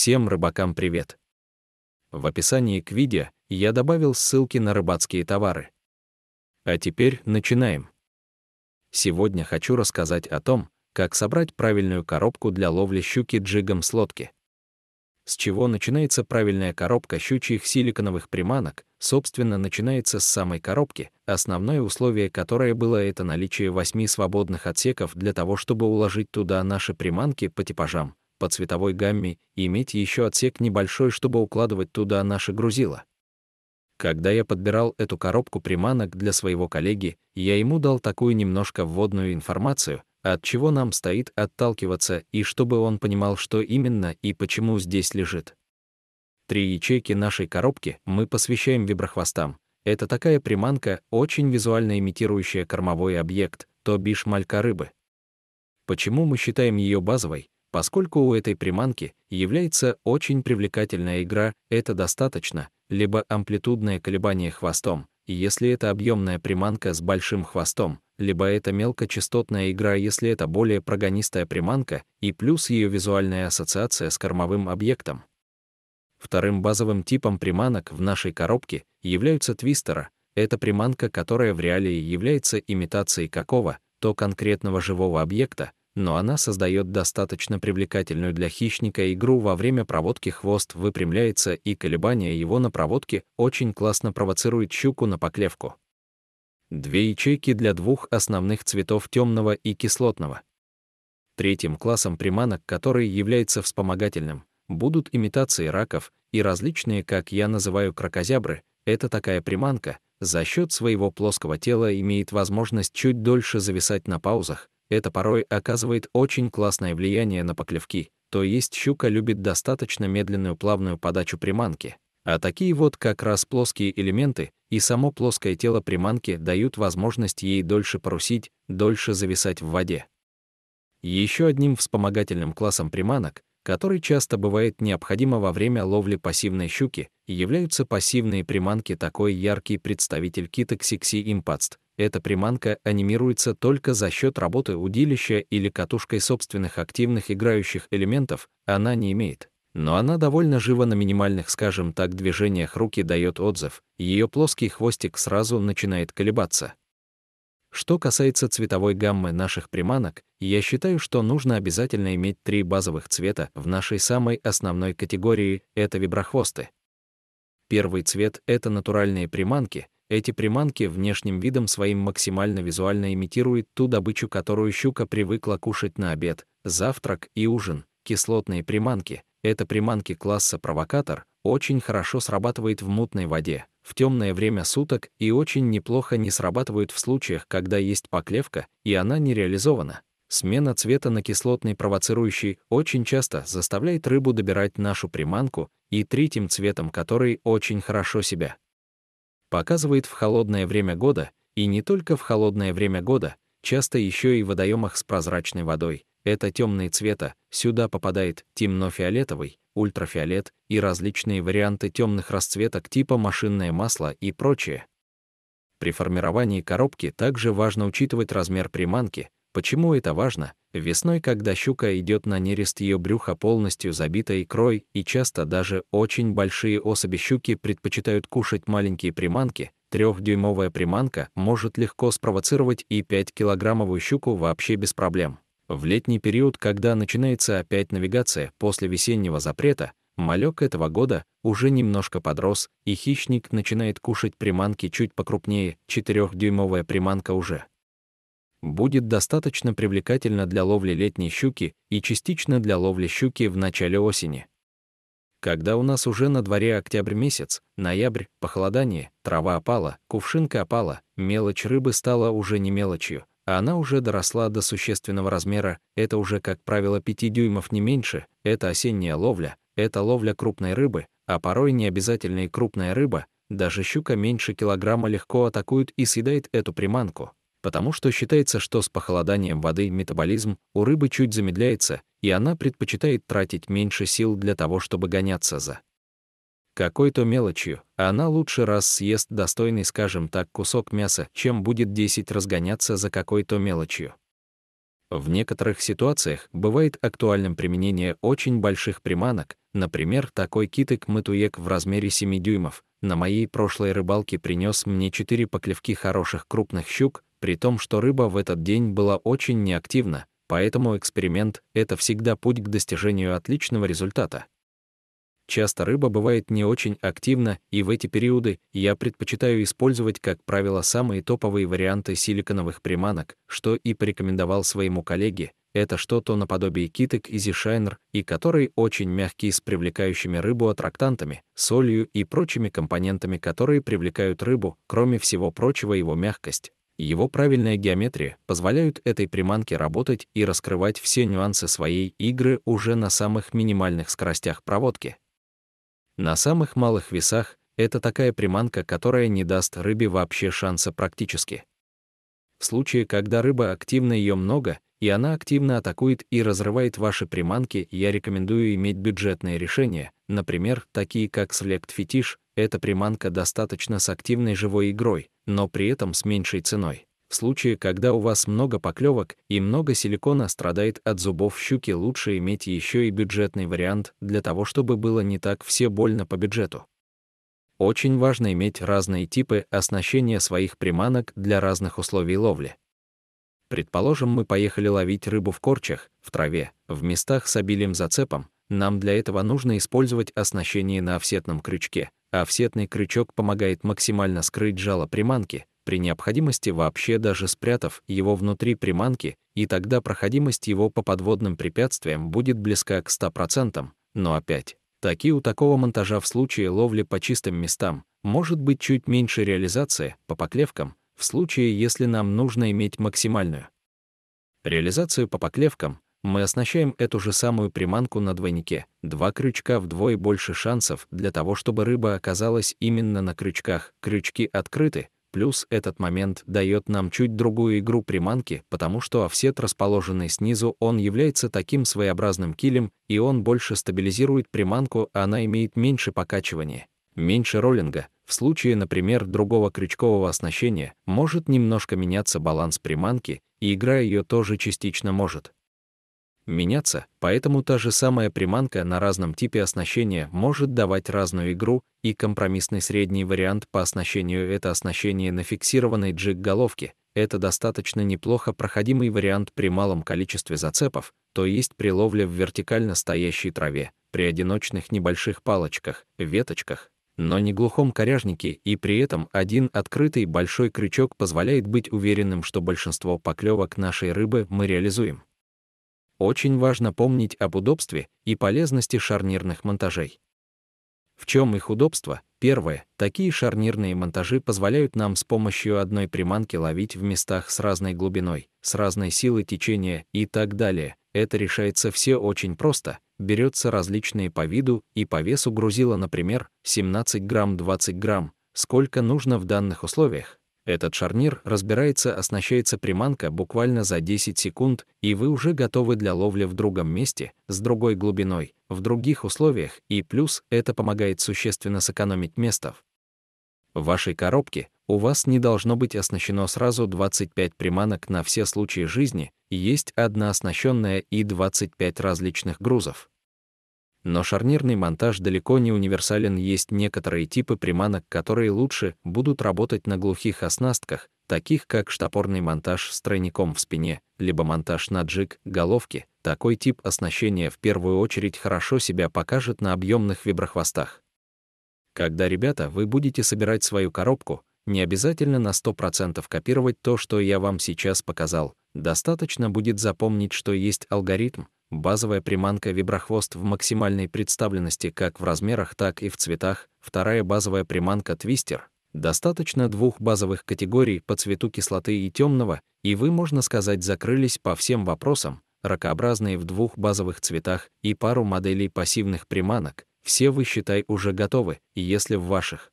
Всем рыбакам привет! В описании к видео я добавил ссылки на рыбацкие товары. А теперь начинаем. Сегодня хочу рассказать о том, как собрать правильную коробку для ловли щуки джигом с лодки. С чего начинается правильная коробка щучьих силиконовых приманок, собственно, начинается с самой коробки, основное условие которое было это наличие восьми свободных отсеков для того, чтобы уложить туда наши приманки по типажам, по цветовой гамме и иметь еще отсек небольшой, чтобы укладывать туда наши грузила. Когда я подбирал эту коробку приманок для своего коллеги, я ему дал такую немножко вводную информацию, от чего нам стоит отталкиваться и чтобы он понимал, что именно и почему здесь лежит. Три ячейки нашей коробки мы посвящаем виброхвостам. Это такая приманка, очень визуально имитирующая кормовой объект, то бишь малька рыбы. Почему мы считаем ее базовой? Поскольку у этой приманки является очень привлекательная игра, это достаточно, либо амплитудное колебание хвостом, и если это объемная приманка с большим хвостом, либо это мелкочастотная игра, если это более прогонистая приманка, и плюс ее визуальная ассоциация с кормовым объектом. Вторым базовым типом приманок в нашей коробке являются твистера. Это приманка, которая в реалии является имитацией какого-то конкретного живого объекта, но она создает достаточно привлекательную для хищника игру во время проводки хвост выпрямляется и колебания его на проводке очень классно провоцирует щуку на поклевку. Две ячейки для двух основных цветов темного и кислотного. Третьим классом приманок, который является вспомогательным, будут имитации раков и различные, как я называю, крокозябры. Это такая приманка, за счет своего плоского тела имеет возможность чуть дольше зависать на паузах, это порой оказывает очень классное влияние на поклевки, то есть щука любит достаточно медленную плавную подачу приманки. А такие вот как раз плоские элементы и само плоское тело приманки дают возможность ей дольше парусить, дольше зависать в воде. Еще одним вспомогательным классом приманок, который часто бывает необходимо во время ловли пассивной щуки, являются пассивные приманки такой яркий представитель кита ксикси импадст, эта приманка анимируется только за счет работы удилища или катушкой собственных активных играющих элементов, она не имеет. Но она довольно живо на минимальных, скажем так, движениях руки дает отзыв, ее плоский хвостик сразу начинает колебаться. Что касается цветовой гаммы наших приманок, я считаю, что нужно обязательно иметь три базовых цвета в нашей самой основной категории — это виброхвосты. Первый цвет — это натуральные приманки — эти приманки внешним видом своим максимально визуально имитируют ту добычу, которую щука привыкла кушать на обед, завтрак и ужин. Кислотные приманки — это приманки класса «провокатор», очень хорошо срабатывает в мутной воде, в темное время суток и очень неплохо не срабатывают в случаях, когда есть поклевка, и она не реализована. Смена цвета на кислотный провоцирующий очень часто заставляет рыбу добирать нашу приманку и третьим цветом, который очень хорошо себя показывает в холодное время года, и не только в холодное время года, часто еще и в водоемах с прозрачной водой. Это темные цвета, сюда попадает темно-фиолетовый, ультрафиолет и различные варианты темных расцветок типа машинное масло и прочее. При формировании коробки также важно учитывать размер приманки. Почему это важно? Весной, когда щука идет на нерест, ее брюхо полностью забито икрой, и часто даже очень большие особи щуки предпочитают кушать маленькие приманки, трехдюймовая приманка может легко спровоцировать и 5-килограммовую щуку вообще без проблем. В летний период, когда начинается опять навигация после весеннего запрета, малек этого года уже немножко подрос, и хищник начинает кушать приманки чуть покрупнее, 4-дюймовая приманка уже будет достаточно привлекательна для ловли летней щуки и частично для ловли щуки в начале осени. Когда у нас уже на дворе октябрь месяц, ноябрь, похолодание, трава опала, кувшинка опала, мелочь рыбы стала уже не мелочью, а она уже доросла до существенного размера, это уже, как правило, 5 дюймов не меньше, это осенняя ловля, это ловля крупной рыбы, а порой не обязательно и крупная рыба, даже щука меньше килограмма легко атакует и съедает эту приманку, потому что считается, что с похолоданием воды метаболизм у рыбы чуть замедляется, и она предпочитает тратить меньше сил для того, чтобы гоняться за какой-то мелочью, а она лучше раз съест достойный, скажем так, кусок мяса, чем будет 10 разгоняться за какой-то мелочью. В некоторых ситуациях бывает актуальным применение очень больших приманок, например, такой китык-матуек в размере 7 дюймов. На моей прошлой рыбалке принес мне 4 поклевки хороших крупных щук, при том, что рыба в этот день была очень неактивна, поэтому эксперимент — это всегда путь к достижению отличного результата. Часто рыба бывает не очень активна, и в эти периоды я предпочитаю использовать, как правило, самые топовые варианты силиконовых приманок, что и порекомендовал своему коллеге. Это что-то наподобие киток Изи Шайнер, и которые очень мягкие с привлекающими рыбу аттрактантами, солью и прочими компонентами, которые привлекают рыбу, кроме всего прочего его мягкость, его правильная геометрия позволяют этой приманке работать и раскрывать все нюансы своей игры уже на самых минимальных скоростях проводки. На самых малых весах это такая приманка, которая не даст рыбе вообще шанса практически. В случае, когда рыба активна, ее много, и она активно атакует и разрывает ваши приманки, я рекомендую иметь бюджетные решения, например, такие как Select Fetish, эта приманка достаточно с активной живой игрой, но при этом с меньшей ценой. В случае, когда у вас много поклевок и много силикона страдает от зубов щуки, лучше иметь еще и бюджетный вариант для того, чтобы было не так все больно по бюджету. Очень важно иметь разные типы оснащения своих приманок для разных условий ловли. Предположим, мы поехали ловить рыбу в корчах, в траве, в местах с обилием зацепом. Нам для этого нужно использовать оснащение на офсетном крючке, а офсетный крючок помогает максимально скрыть жало приманки, при необходимости вообще даже спрятав его внутри приманки, и тогда проходимость его по подводным препятствиям будет близка к 100%, но опять, такие у такого монтажа в случае ловли по чистым местам может быть чуть меньше реализации по поклевкам, в случае, если нам нужно иметь максимальную. Реализацию по поклевкам мы оснащаем эту же самую приманку на двойнике. Два крючка вдвое больше шансов для того, чтобы рыба оказалась именно на крючках. Крючки открыты, плюс этот момент дает нам чуть другую игру приманки, потому что офсет, расположенный снизу, он является таким своеобразным килем, и он больше стабилизирует приманку, а она имеет меньше покачивания, меньше роллинга. В случае, например, другого крючкового оснащения может немножко меняться баланс приманки, и игра ее тоже частично может меняться, поэтому та же самая приманка на разном типе оснащения может давать разную игру, и компромиссный средний вариант по оснащению — это оснащение на фиксированной джиг-головке. Это достаточно неплохо проходимый вариант при малом количестве зацепов, то есть при ловле в вертикально стоящей траве, при одиночных небольших палочках, веточках, но не глухом коряжнике, и при этом один открытый большой крючок позволяет быть уверенным, что большинство поклевок нашей рыбы мы реализуем. Очень важно помнить об удобстве и полезности шарнирных монтажей. В чем их удобство? Первое. Такие шарнирные монтажи позволяют нам с помощью одной приманки ловить в местах с разной глубиной, с разной силой течения и так далее. Это решается все очень просто. Берется различные по виду и по весу грузила, например, 17 грамм, 20 грамм, сколько нужно в данных условиях. Этот шарнир разбирается, оснащается приманка буквально за 10 секунд, и вы уже готовы для ловли в другом месте, с другой глубиной, в других условиях, и плюс это помогает существенно сэкономить место. В вашей коробке у вас не должно быть оснащено сразу 25 приманок на все случаи жизни, есть одна оснащенная и 25 различных грузов. Но шарнирный монтаж далеко не универсален, есть некоторые типы приманок, которые лучше будут работать на глухих оснастках, таких как штопорный монтаж с тройником в спине, либо монтаж на джиг, головки. Такой тип оснащения в первую очередь хорошо себя покажет на объемных виброхвостах. Когда, ребята, вы будете собирать свою коробку, не обязательно на 100% копировать то, что я вам сейчас показал. Достаточно будет запомнить, что есть алгоритм, Базовая приманка виброхвост в максимальной представленности как в размерах, так и в цветах. Вторая базовая приманка твистер. Достаточно двух базовых категорий по цвету кислоты и темного, и вы, можно сказать, закрылись по всем вопросам, ракообразные в двух базовых цветах и пару моделей пассивных приманок, все вы, считай, уже готовы, и если в ваших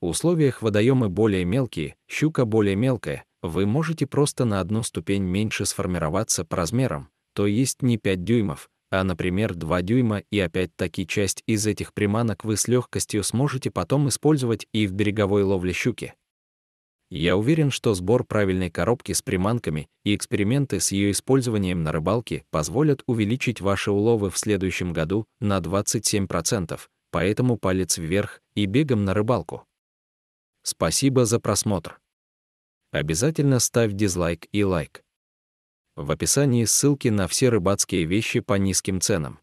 условиях водоемы более мелкие, щука более мелкая, вы можете просто на одну ступень меньше сформироваться по размерам, то есть не 5 дюймов, а, например, 2 дюйма, и опять-таки часть из этих приманок вы с легкостью сможете потом использовать и в береговой ловле щуки. Я уверен, что сбор правильной коробки с приманками и эксперименты с ее использованием на рыбалке позволят увеличить ваши уловы в следующем году на 27%, поэтому палец вверх и бегом на рыбалку. Спасибо за просмотр. Обязательно ставь дизлайк и лайк. В описании ссылки на все рыбацкие вещи по низким ценам.